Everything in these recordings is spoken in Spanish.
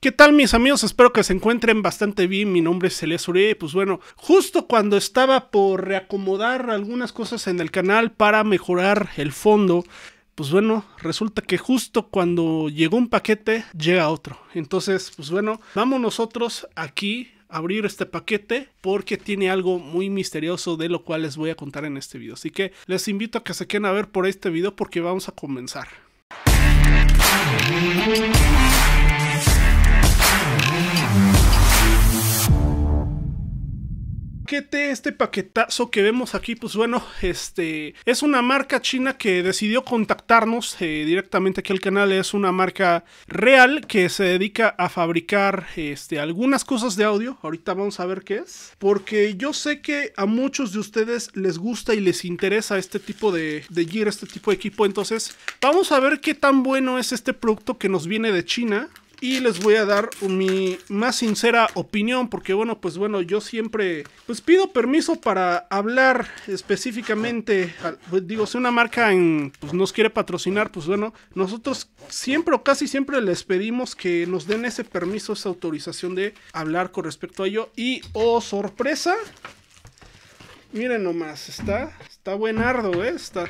¿Qué tal mis amigos? Espero que se encuentren bastante bien. Mi nombre es Celia y Pues bueno, justo cuando estaba por reacomodar algunas cosas en el canal para mejorar el fondo, pues bueno, resulta que justo cuando llegó un paquete, llega otro. Entonces, pues bueno, vamos nosotros aquí a abrir este paquete porque tiene algo muy misterioso de lo cual les voy a contar en este video. Así que les invito a que se queden a ver por este video porque vamos a comenzar este paquetazo que vemos aquí, pues bueno, este es una marca china que decidió contactarnos eh, directamente aquí al canal. Es una marca real que se dedica a fabricar este, algunas cosas de audio. Ahorita vamos a ver qué es. Porque yo sé que a muchos de ustedes les gusta y les interesa este tipo de, de gear, este tipo de equipo. Entonces, vamos a ver qué tan bueno es este producto que nos viene de China y les voy a dar mi más sincera opinión porque bueno pues bueno yo siempre pues pido permiso para hablar específicamente pues digo si una marca pues, nos quiere patrocinar pues bueno nosotros siempre o casi siempre les pedimos que nos den ese permiso esa autorización de hablar con respecto a ello y oh sorpresa miren nomás está está buenardo eh está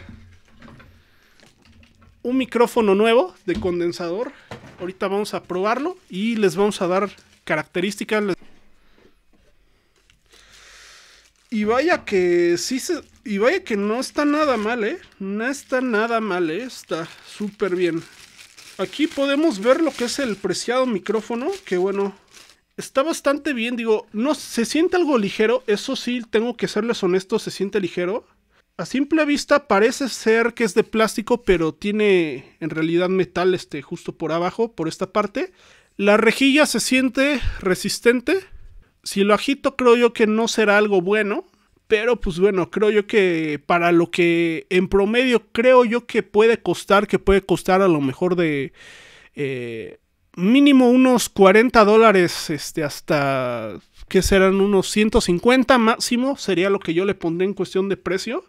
un micrófono nuevo de condensador Ahorita vamos a probarlo y les vamos a dar características. Y vaya que sí se... Y vaya que no está nada mal, ¿eh? No está nada mal, ¿eh? Está súper bien. Aquí podemos ver lo que es el preciado micrófono, que bueno, está bastante bien. Digo, no, se siente algo ligero, eso sí, tengo que serles honesto, se siente ligero a simple vista parece ser que es de plástico, pero tiene en realidad metal este, justo por abajo, por esta parte. La rejilla se siente resistente. Si lo agito creo yo que no será algo bueno. Pero pues bueno, creo yo que para lo que en promedio creo yo que puede costar, que puede costar a lo mejor de eh, mínimo unos 40 dólares este, hasta que serán unos 150 máximo, sería lo que yo le pondré en cuestión de precio.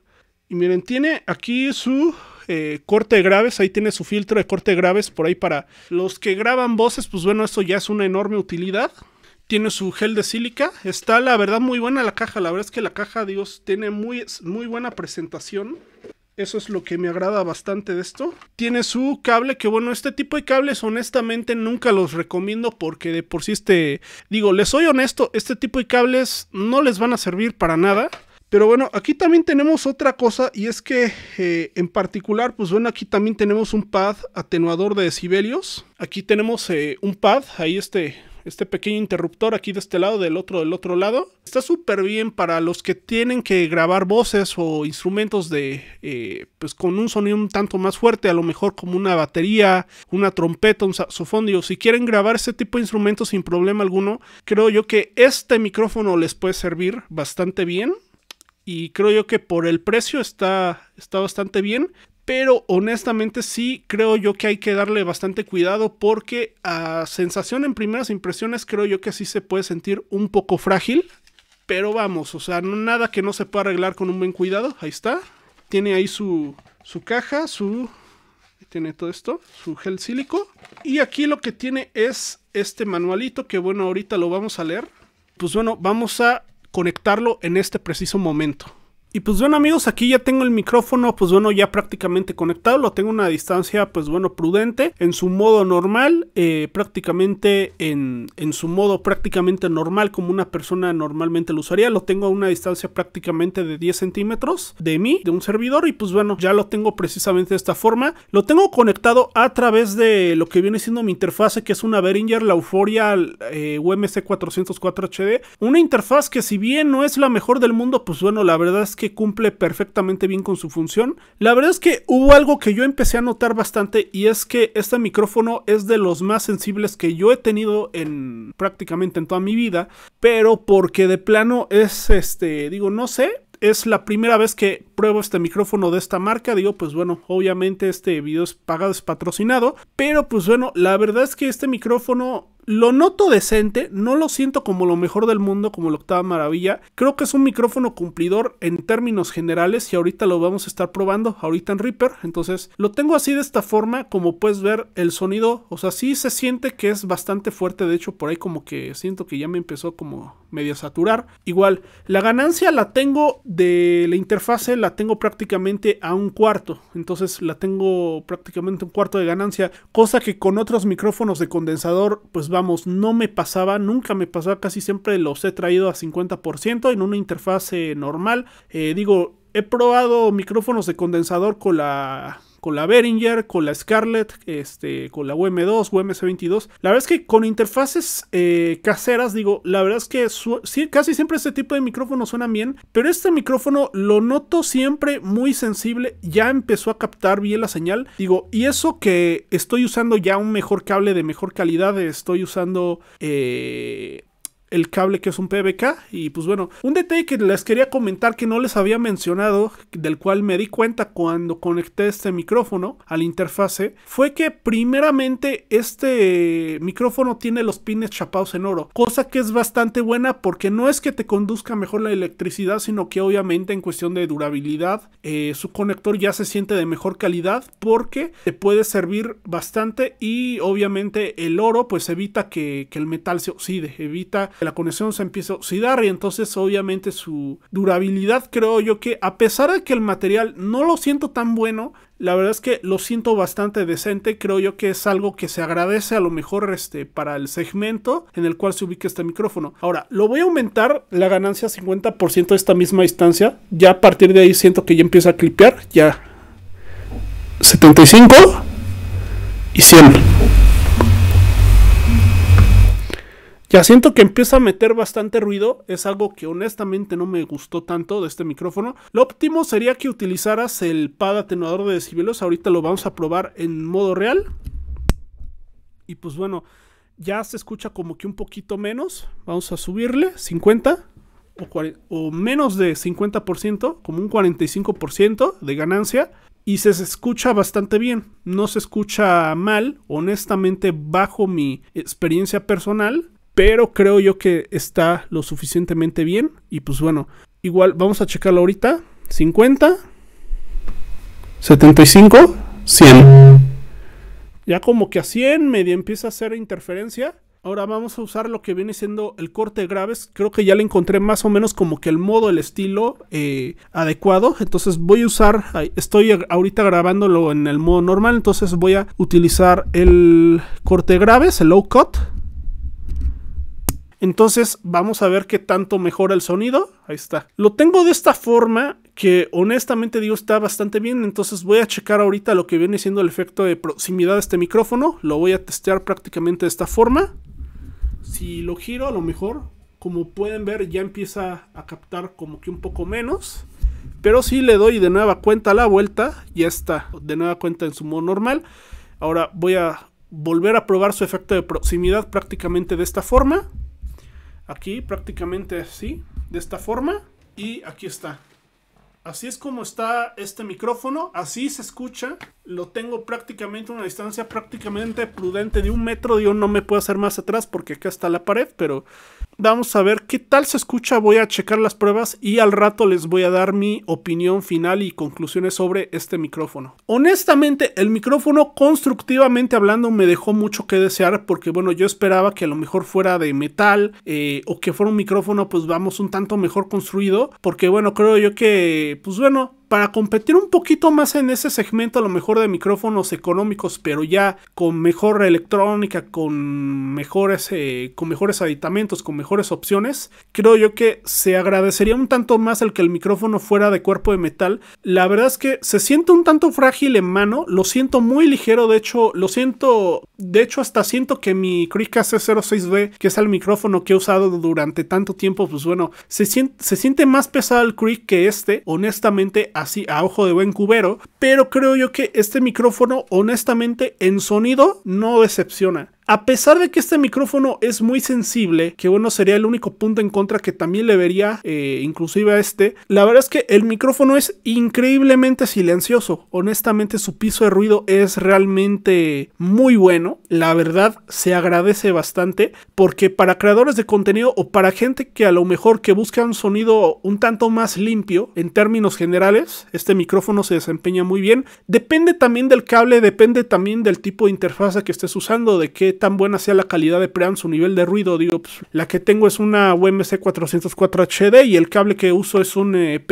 Y miren, tiene aquí su eh, corte de graves, ahí tiene su filtro de corte de graves por ahí para los que graban voces, pues bueno, esto ya es una enorme utilidad. Tiene su gel de sílica, está la verdad muy buena la caja, la verdad es que la caja, Dios, tiene muy, muy buena presentación. Eso es lo que me agrada bastante de esto. Tiene su cable, que bueno, este tipo de cables honestamente nunca los recomiendo porque de por sí este, digo, les soy honesto, este tipo de cables no les van a servir para nada. Pero bueno, aquí también tenemos otra cosa y es que eh, en particular, pues bueno, aquí también tenemos un pad atenuador de decibelios. Aquí tenemos eh, un pad, ahí este, este pequeño interruptor aquí de este lado, del otro, del otro lado. Está súper bien para los que tienen que grabar voces o instrumentos de, eh, pues con un sonido un tanto más fuerte, a lo mejor como una batería, una trompeta, un saxofón. Digo, si quieren grabar ese tipo de instrumentos sin problema alguno, creo yo que este micrófono les puede servir bastante bien y creo yo que por el precio está, está bastante bien. Pero honestamente sí creo yo que hay que darle bastante cuidado porque a sensación en primeras impresiones creo yo que sí se puede sentir un poco frágil. Pero vamos, o sea, nada que no se pueda arreglar con un buen cuidado. Ahí está. Tiene ahí su, su caja, su... Tiene todo esto, su gel sílico. Y aquí lo que tiene es este manualito que bueno, ahorita lo vamos a leer. Pues bueno, vamos a conectarlo en este preciso momento. Y pues bueno amigos, aquí ya tengo el micrófono pues bueno ya prácticamente conectado, lo tengo a una distancia pues bueno prudente, en su modo normal, eh, prácticamente en, en, su modo prácticamente normal como una persona normalmente lo usaría, lo tengo a una distancia prácticamente de 10 centímetros de mí, de un servidor y pues bueno ya lo tengo precisamente de esta forma, lo tengo conectado a través de lo que viene siendo mi interfase que es una Behringer La Euphoria UMC 404 HD, una interfaz que si bien no es la mejor del mundo pues bueno la verdad es que que cumple perfectamente bien con su función. La verdad es que hubo algo que yo empecé a notar bastante y es que este micrófono es de los más sensibles que yo he tenido en prácticamente en toda mi vida, pero porque de plano es este, digo, no sé, es la primera vez que pruebo este micrófono de esta marca. Digo, pues bueno, obviamente este video es pagado, es patrocinado. Pero pues bueno, la verdad es que este micrófono lo noto decente, no lo siento como lo mejor del mundo, como la octava maravilla. Creo que es un micrófono cumplidor en términos generales y ahorita lo vamos a estar probando, ahorita en Reaper. Entonces lo tengo así de esta forma, como puedes ver el sonido, o sea, sí se siente que es bastante fuerte, de hecho por ahí como que siento que ya me empezó como media saturar. Igual, la ganancia la tengo de la interfase, la tengo prácticamente a un cuarto. Entonces la tengo prácticamente un cuarto de ganancia. Cosa que con otros micrófonos de condensador, pues vamos, no me pasaba, nunca me pasaba. Casi siempre los he traído a 50% en una interfase normal. Eh, digo, he probado micrófonos de condensador con la con la Behringer, con la Scarlett, este, con la UM2, UMC22. La verdad es que con interfaces eh, caseras, digo, la verdad es que casi siempre este tipo de micrófonos suenan bien, pero este micrófono lo noto siempre muy sensible, ya empezó a captar bien la señal, digo, y eso que estoy usando ya un mejor cable de mejor calidad, estoy usando eh, el cable que es un PBK. Y pues bueno, un detalle que les quería comentar que no les había mencionado, del cual me di cuenta cuando conecté este micrófono a la interfase, fue que primeramente este micrófono tiene los pines chapados en oro, cosa que es bastante buena porque no es que te conduzca mejor la electricidad, sino que obviamente en cuestión de durabilidad, eh, su conector ya se siente de mejor calidad porque te puede servir bastante y obviamente el oro pues evita que, que el metal se oxide, evita la conexión se empieza a oxidar y entonces obviamente su durabilidad creo yo que a pesar de que el material no lo siento tan bueno, la verdad es que lo siento bastante decente, creo yo que es algo que se agradece a lo mejor este, para el segmento en el cual se ubica este micrófono. Ahora, lo voy a aumentar la ganancia 50% de esta misma distancia, ya a partir de ahí siento que ya empieza a clipear, ya 75 y 100. Ya siento que empieza a meter bastante ruido, es algo que honestamente no me gustó tanto de este micrófono. Lo óptimo sería que utilizaras el pad atenuador de decibelos, ahorita lo vamos a probar en modo real. Y pues bueno, ya se escucha como que un poquito menos, vamos a subirle 50 o, menos de 50%, como un 45% de ganancia. Y se escucha bastante bien, no se escucha mal, honestamente bajo mi experiencia personal pero creo yo que está lo suficientemente bien. Y pues bueno, igual vamos a checarlo ahorita. 50, 75, 100. Ya como que a 100 media empieza a hacer interferencia. Ahora vamos a usar lo que viene siendo el corte graves. Creo que ya le encontré más o menos como que el modo, el estilo eh, adecuado. Entonces voy a usar, estoy ahorita grabándolo en el modo normal, entonces voy a utilizar el corte graves, el low cut. Entonces vamos a ver qué tanto mejora el sonido. Ahí está. Lo tengo de esta forma que honestamente digo está bastante bien. Entonces voy a checar ahorita lo que viene siendo el efecto de proximidad de este micrófono. Lo voy a testear prácticamente de esta forma. Si lo giro a lo mejor, como pueden ver ya empieza a captar como que un poco menos. Pero si le doy de nueva cuenta a la vuelta, ya está de nueva cuenta en su modo normal. Ahora voy a volver a probar su efecto de proximidad prácticamente de esta forma. Aquí prácticamente así, de esta forma. Y aquí está. Así es como está este micrófono, así se escucha. Lo tengo prácticamente a una distancia prácticamente prudente de un metro. yo no me puedo hacer más atrás porque acá está la pared, pero Vamos a ver qué tal se escucha, voy a checar las pruebas y al rato les voy a dar mi opinión final y conclusiones sobre este micrófono. Honestamente, el micrófono constructivamente hablando me dejó mucho que desear porque bueno, yo esperaba que a lo mejor fuera de metal eh, o que fuera un micrófono pues vamos un tanto mejor construido porque bueno, creo yo que pues bueno, para competir un poquito más en ese segmento, a lo mejor de micrófonos económicos, pero ya con mejor electrónica, con mejores, eh, con mejores aditamentos, con mejores opciones, creo yo que se agradecería un tanto más el que el micrófono fuera de cuerpo de metal. La verdad es que se siente un tanto frágil en mano, lo siento muy ligero, de hecho, lo siento, de hecho hasta siento que mi Krika C06B, que es el micrófono que he usado durante tanto tiempo, pues bueno, se siente, se siente más pesado el Cric que este, honestamente, así a ojo de buen cubero, pero creo yo que este micrófono honestamente en sonido no decepciona. A pesar de que este micrófono es muy sensible, que bueno, sería el único punto en contra que también le vería, eh, inclusive a este, la verdad es que el micrófono es increíblemente silencioso. Honestamente, su piso de ruido es realmente muy bueno. La verdad, se agradece bastante porque para creadores de contenido o para gente que a lo mejor que busca un sonido un tanto más limpio en términos generales, este micrófono se desempeña muy bien. Depende también del cable, depende también del tipo de interfaz que estés usando, de qué tan buena sea la calidad de preamp, su nivel de ruido. Digo, pues, la que tengo es una UMC 404 HD y el cable que uso es un eh,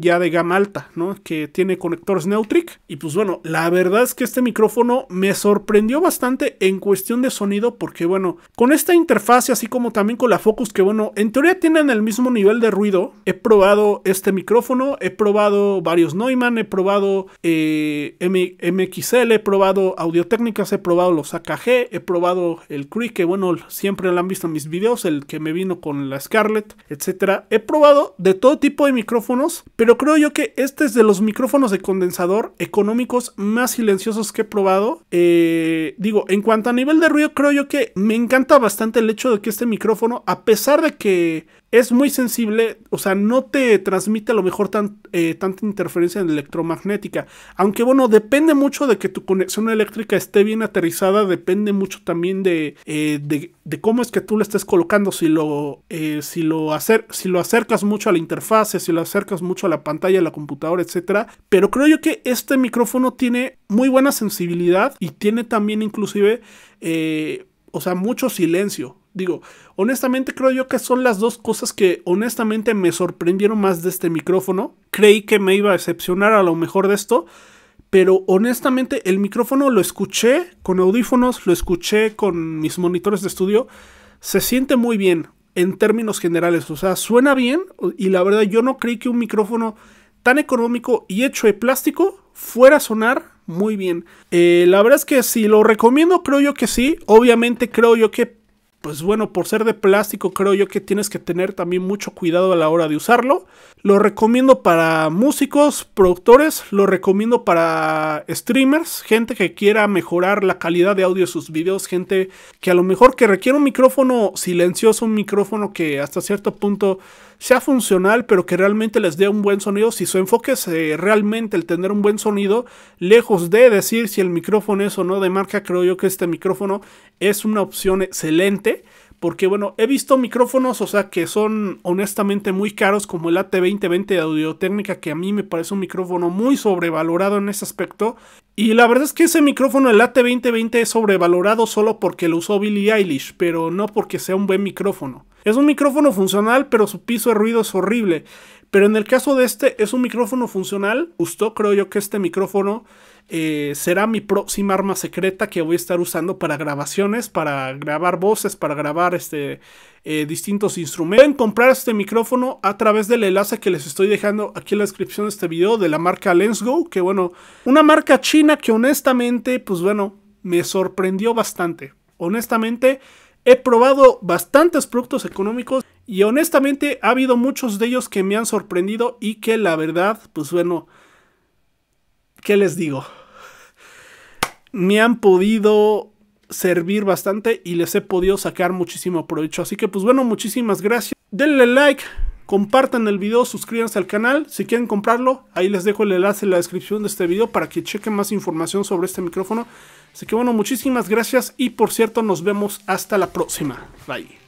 ya de gama alta, ¿no? Que tiene conectores Neutrik. Y pues bueno, la verdad es que este micrófono me sorprendió bastante en cuestión de sonido porque bueno, con esta interfaz así como también con la Focus que bueno, en teoría tienen el mismo nivel de ruido. He probado este micrófono, he probado varios Neumann, he probado eh, MXL, he probado Audio Técnicas, he probado los AKG, he probado probado el Cree, que bueno, siempre lo han visto en mis videos, el que me vino con la Scarlett, etcétera. He probado de todo tipo de micrófonos, pero creo yo que este es de los micrófonos de condensador económicos más silenciosos que he probado. Eh, digo, en cuanto a nivel de ruido, creo yo que me encanta bastante el hecho de que este micrófono, a pesar de que es muy sensible, o sea, no te transmite a lo mejor tan, eh, tanta interferencia electromagnética. Aunque bueno, depende mucho de que tu conexión eléctrica esté bien aterrizada, depende mucho también de, eh, de, cómo es que tú le estés colocando, si lo, eh, si, lo si lo acercas mucho a la interfase, si lo acercas mucho a la pantalla, a la computadora, etc. Pero creo yo que este micrófono tiene muy buena sensibilidad y tiene también inclusive, o sea, mucho silencio. Digo, honestamente creo yo que son las dos cosas que honestamente me sorprendieron más de este micrófono. Creí que me iba a decepcionar a lo mejor de esto, pero honestamente el micrófono lo escuché con audífonos, lo escuché con mis monitores de estudio, se siente muy bien en términos generales, o sea, suena bien y la verdad yo no creí que un micrófono tan económico y hecho de plástico fuera a sonar muy bien. Eh, la verdad es que si lo recomiendo, creo yo que sí. Obviamente creo yo que pues bueno, por ser de plástico creo yo que tienes que tener también mucho cuidado a la hora de usarlo. Lo recomiendo para músicos, productores, lo recomiendo para streamers, gente que quiera mejorar la calidad de audio de sus videos, gente que a lo mejor que requiere un micrófono silencioso, un micrófono que hasta cierto punto sea funcional, pero que realmente les dé un buen sonido. Si su enfoque es realmente el tener un buen sonido, lejos de decir si el micrófono es o no de marca, creo yo que este micrófono es una opción excelente porque bueno, he visto micrófonos, o sea, que son honestamente muy caros, como el AT2020 de Audio-Técnica, que a mí me parece un micrófono muy sobrevalorado en ese aspecto. Y la verdad es que ese micrófono, el AT2020, es sobrevalorado solo porque lo usó Billie Eilish, pero no porque sea un buen micrófono. Es un micrófono funcional, pero su piso de ruido es horrible. Pero en el caso de este es un micrófono funcional. gustó creo yo que este micrófono eh, será mi próxima arma secreta que voy a estar usando para grabaciones, para grabar voces, para grabar este, eh, distintos instrumentos. Pueden comprar este micrófono a través del enlace que les estoy dejando aquí en la descripción de este video de la marca Lensgo, que bueno, una marca china que honestamente, pues bueno, me sorprendió bastante. Honestamente, he probado bastantes productos económicos y honestamente ha habido muchos de ellos que me han sorprendido y que la verdad, pues bueno, ¿qué les digo? Me han podido servir bastante y les he podido sacar muchísimo provecho. Así que pues bueno, muchísimas gracias. Denle like, compartan el video, suscríbanse al canal. Si quieren comprarlo, ahí les dejo el enlace en la descripción de este video para que chequen más información sobre este micrófono. Así que bueno, muchísimas gracias y por cierto, nos vemos hasta la próxima. Bye.